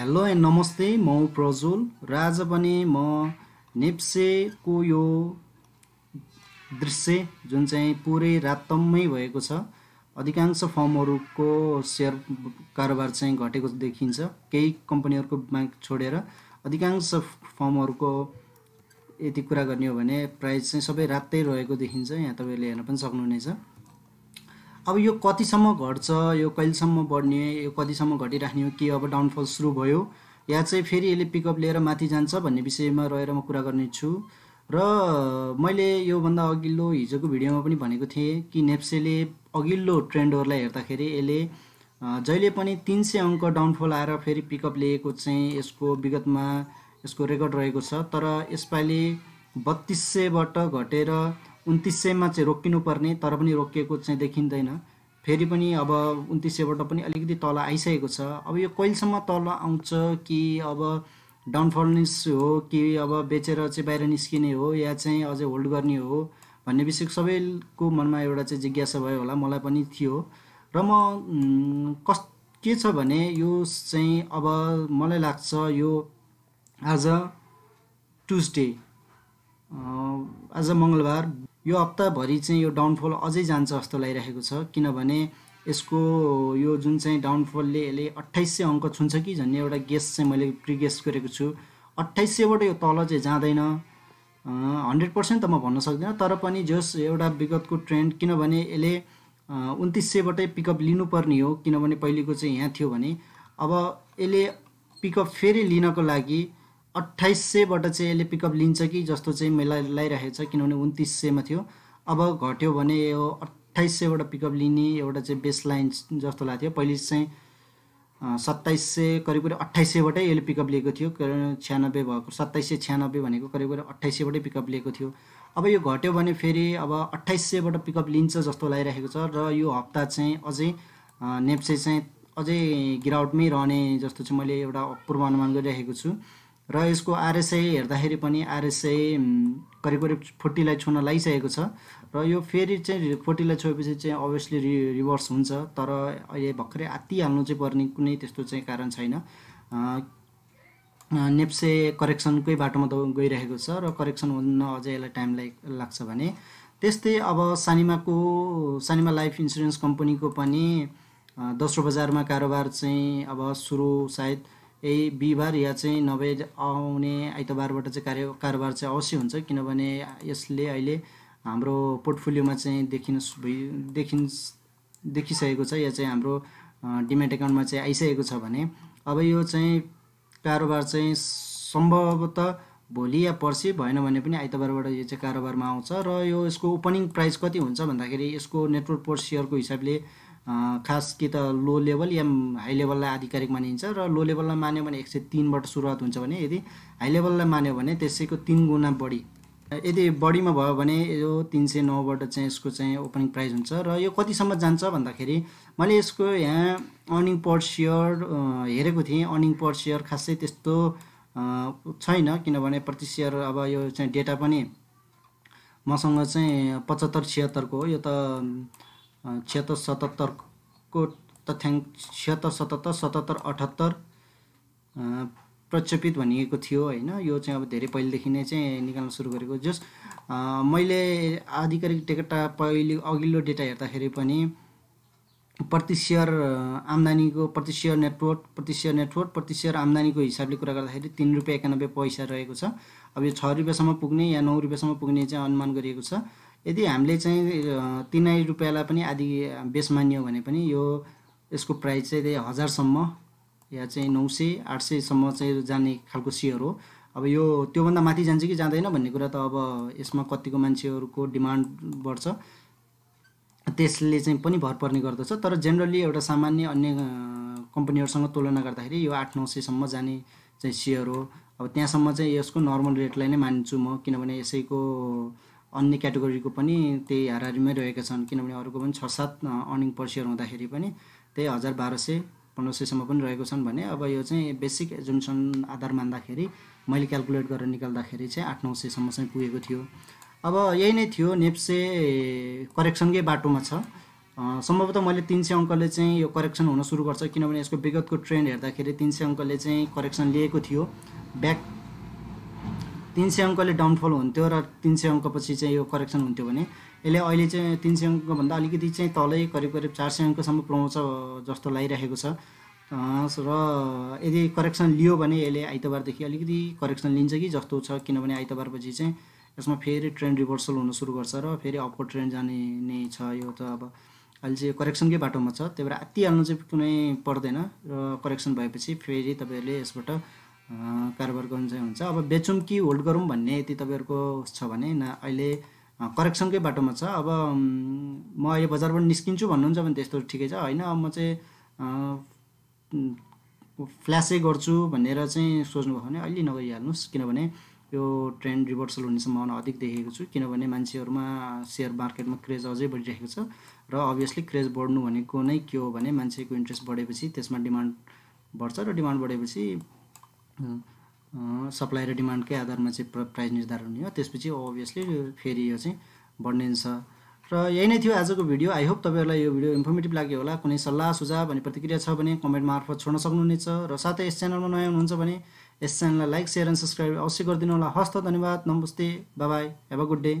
hello and नमस्ते म प्रजुल र आज पनि म नेप्सेको यो दृश्य जुन चाहिँ पुरै रातम्मै भएको छ अधिकांश फर्महरूको सेयर कारोबार चाहिँ घटेको देखिन्छ केही कम्पनीहरूको ब्याङ्क छोडेर अधिकांश फर्महरूको यति कुरा गर्ने हो भने प्राइस चाहिँ सबै रातै रहेको देखिन्छ यहाँ तपाईँले हेर्न पनि सक्नुहुनेछ अब यो कतिसम्म घट्छ यो कहिलेसम्म बढ्ने यो कतिसम्म घटिराख्ने हो के अब डाउनफल सुरु भयो या चाहिँ फेरि यसले पिकअप लिएर माथि जान्छ भन्ने विषयमा रहेर म कुरा गर्नेछु र मैले योभन्दा अघिल्लो हिजोको भिडियोमा पनि भनेको थिएँ कि नेप्सेले अघिल्लो ट्रेन्डहरूलाई हेर्दाखेरि यसले जहिले पनि तिन सय अङ्क डाउनफल आएर फेरि पिकअप लिएको चाहिँ यसको विगतमा यसको रेकर्ड रहेको छ तर यसपालि बत्तिस सयबाट घटेर उन्तिस सयमा चाहिँ रोकिनुपर्ने तर पनि रोकिएको चाहिँ देखिँदैन फेरि पनि अब उन्तिस सयबाट पनि अलिकति तल आइसकेको छ अब यो कहिलेसम्म तल आउँछ कि अब डाउनफलनेस हो कि अब बेचेर चाहिँ बाहिर निस्किने हो या चाहिँ अझै होल्ड गर्ने हो भन्ने विषय सबैको मनमा एउटा चाहिँ जिज्ञासा भयो होला मलाई पनि थियो र म कस् के छ भने यो चाहिँ अब मलाई लाग्छ यो आज ट्युजडे आज मङ्गलबार यो हप्ताभरि चाहिँ यो डाउनफल अझै जान्छ जस्तो लागिरहेको छ किनभने यसको यो जुन चाहिँ डाउनफलले यसले अट्ठाइस सय अङ्क छुन्छ कि झन् एउटा गेस चाहिँ मैले प्रिगेस गरेको छु अट्ठाइस सयबाट यो तल चाहिँ जाँदैन हन्ड्रेड पर्सेन्ट त म भन्न सक्दिनँ तर पनि जस एउटा विगतको ट्रेन्ड किनभने यसले उन्तिस सयबाटै पिकअप लिनुपर्ने हो किनभने पहिलेको चाहिँ यहाँ थियो भने अब यसले पिकअप फेरि लिनको लागि अट्ठाइस सयबाट चाहिँ यसले पिकअप लिन्छ कि जस्तो चाहिँ मलाई लगाइरहेको छ किनभने उन्तिस सयमा थियो अब घट्यो भने यो अट्ठाइस सयबाट पिकअप लिने एउटा चाहिँ बेस लाइन जस्तो लाग्थ्यो पहिले चाहिँ सत्ताइस सय करिब करिब अट्ठाइस सयबाटै यसले पिकअप लिएको थियो छ्यानब्बे भएको सत्ताइस सय छ्यानब्बे भनेको करिब करिब अट्ठाइस सयबाटै पिकअप लिएको थियो अब यो घट्यो भने फेरि अब अट्ठाइस सयबाट पिकअप लिन्छ जस्तो लागिरहेको छ र यो हप्ता चाहिँ अझै नेप्से चाहिँ अझै गिराउटमै रहने जस्तो चाहिँ मैले एउटा पूर्वानुमान गरिरहेको छु र यसको आरएसआई हेर्दाखेरि पनि आरएसआई करिब करिब फोर्टीलाई छुन लागिसकेको छ र यो फेरि चाहिँ फोर्टीलाई छोएपछि चाहिँ अभियसली रि रिभर्स हुन्छ तर अहिले भर्खरै आत्तिहाल्नु चाहिँ पर्ने कुनै त्यस्तो चाहिँ कारण छैन नेप्से करेक्सनकै बाटोमा त गइरहेको छ र करेक्सन हुन अझै यसलाई टाइम लाग्छ भने त्यस्तै अब सानिमाको सानिमा लाइफ इन्सुरेन्स कम्पनीको पनि दोस्रो बजारमा कारोबार चाहिँ अब सुरु सायद यही बिहिबार या चाहिँ नभए आउने आइतबारबाट चाहिँ कार्य कारोबार चाहिँ अवश्य हुन्छ किनभने यसले अहिले हाम्रो पोर्टफोलियोमा चाहिँ देखिन भइ देखिन देखिसकेको छ या चाहिँ हाम्रो डिमेट एकाउन्टमा चाहिँ आइसकेको छ भने अब यो चाहिँ कारोबार चाहिँ सम्भवत भोलि या पर्सि भएन भने पनि आइतबारबाट यो चाहिँ कारोबारमा आउँछ र यो यसको ओपनिङ प्राइस कति हुन्छ भन्दाखेरि यसको नेटवर्क पर सेयरको हिसाबले खास कि त लो लेभल या हाई लेभललाई आधिकारिक मानिन्छ र लो लेभललाई मान्यो भने एक सय तिनबाट सुरुवात हुन्छ भने यदि हाई लेभललाई मान्यो भने त्यसैको तिन गुणा बढी यदि बढीमा भयो भने यो तिन सय नौबाट चाहिँ यसको चाहिँ ओपनिङ प्राइस हुन्छ र यो कतिसम्म जान्छ भन्दाखेरि मैले यसको यहाँ अर्निङ पर सेयर हेरेको थिएँ अर्निङ पर सेयर खासै त्यस्तो छैन किनभने प्रति सेयर अब यो चाहिँ डेटा पनि मसँग चाहिँ पचहत्तर छिहत्तरको हो यो त छिहत्तर सतहत्तरको तथ्याङ्क छिहत्तर सतहत्तर सतहत्तर अठहत्तर प्रक्षेपित भनिएको थियो होइन यो चाहिँ अब धेरै पहिलेदेखि नै चाहिँ निकाल्न सुरु गरेको जस मैले आधिकारिक टिकटा पहिले अघिल्लो डेटा हेर्दाखेरि पनि प्रति प्रतिशेयर आम्दानीको प्रति प्रतिशेयर नेटवर्क प्रतिशेयर नेटवर्क प्रतिशेयर आम्दानीको हिसाबले कुरा गर्दाखेरि तिन रुपियाँ एकानब्बे पैसा रहेको छ अब यो छ रुपियाँसम्म पुग्ने या नौ रुपियाँसम्म पुग्ने चाहिँ अनुमान गरिएको छ यदि हामीले चाहिँ तिनै रुपियाँलाई पनि आदि बेस मानियो भने पनि यो यसको प्राइस चाहिँ त्यही हजारसम्म या चाहिँ नौ सय आठ सयसम्म चाहिँ जाने खालको सेयर हो अब यो त्योभन्दा माथि जान्छ कि जाँदैन भन्ने कुरा त अब यसमा कतिको मान्छेहरूको डिमान्ड बढ्छ त्यसले चाहिँ पनि भर पर्ने गर्दछ तर जेनरली एउटा सामान्य अन्य कम्पनीहरूसँग तुलना गर्दाखेरि यो आठ नौ सयसम्म जाने चाहिँ सेयर हो अब त्यहाँसम्म चाहिँ यसको नर्मल रेटलाई नै मान्छु म किनभने यसैको अन्य क्याटेगोरीको पनि त्यही हारिमै रहेका छन् किनभने अरूको पनि छ सात अर्निङ पर्सियर हुँदाखेरि पनि त्यही हजार बाह्र सय पन्ध्र सयसम्म पनि रहेको छन् भने अब यो चाहिँ बेसिक एजुम्सन आधार मान्दाखेरि मैले क्यालकुलेट गरेर निकाल्दाखेरि चाहिँ आठ नौ सयसम्म चाहिँ पुगेको थियो अब यही नै थियो नेप्से करेक्सनकै बाटोमा छ सम्भवतः मैले तिन सय अङ्कले चाहिँ यो करेक्सन हुन सुरु गर्छ किनभने यसको विगतको ट्रेन्ड हेर्दाखेरि तिन सय अङ्कले चाहिँ करेक्सन लिएको थियो ब्याक तिन सय अङ्कले डाउनफल हुन्थ्यो र तिन सय अङ्कपछि चाहिँ यो करेक्सन हुन्थ्यो भने यसले अहिले चाहिँ तिन सय अङ्कभन्दा अलिकति चाहिँ तलै करिब करिब चार सय अङ्कसम्म पुऱ्याउँछ जस्तो लागिरहेको छ र यदि करेक्सन लियो भने यसले आइतबारदेखि अलिकति करेक्सन लिन्छ कि जस्तो छ किनभने आइतबारपछि चाहिँ यसमा फेरि ट्रेन्ड रिभर्सल हुन सुरु गर्छ र फेरि अपको ट्रेन्ड जाने नै छ यो त अब अहिले चाहिँ करेक्सनकै बाटोमा छ त्यही भएर आत्तिहाल्नु चाहिँ कुनै पर्दैन र करेक्सन भएपछि फेरि तपाईँहरूले यसबाट कारोबार गर्नु चाहिँ हुन्छ अब बेचौँ कि होल्ड गरौँ भन्ने यति तपाईँहरूको छ भने न अहिले करेक्सनकै बाटोमा छ अब म अहिले बजारबाट निस्किन्छु भन्नुहुन्छ भने त्यस्तो ठिकै छ होइन अब म चाहिँ फ्ल्यासै गर्छु भनेर चाहिँ सोच्नुभयो भने अहिले नगरिहाल्नुहोस् किनभने यो ट्रेन्ड रिभर्सल हुने सम्भावना अधिक देखेको छु किनभने मान्छेहरूमा सेयर मार्केटमा क्रेज अझै बढिरहेको छ र अभियसली क्रेज बढ्नु भनेको नै के हो भने मान्छेको इन्ट्रेस्ट बढेपछि त्यसमा डिमान्ड बढ्छ र डिमान्ड बढेपछि सप्लाई र डिमान्डकै आधारमा चाहिँ प्र प्राइस निर्धारण हुने हो त्यसपछि ओभियसली फेरि यो चाहिँ बढ्ने छ र यही नै थियो आजको भिडियो आई होप तपाईँहरूलाई यो भिडियो इन्फर्मेटिभ लाग्यो होला कुनै सल्लाह सुझाव अनि प्रतिक्रिया छ भने कमेन्ट मार्फत छोड्न सक्नुहुनेछ र साथै यस च्यानलमा नयाँ हुनुहुन्छ भने यस च्यानललाई लाइक सेयर एन्ड सब्सक्राइब अवश्य गरिदिनु होला हस्त धन्यवाद नमस्ते बाबाई हेभ अ गुड डे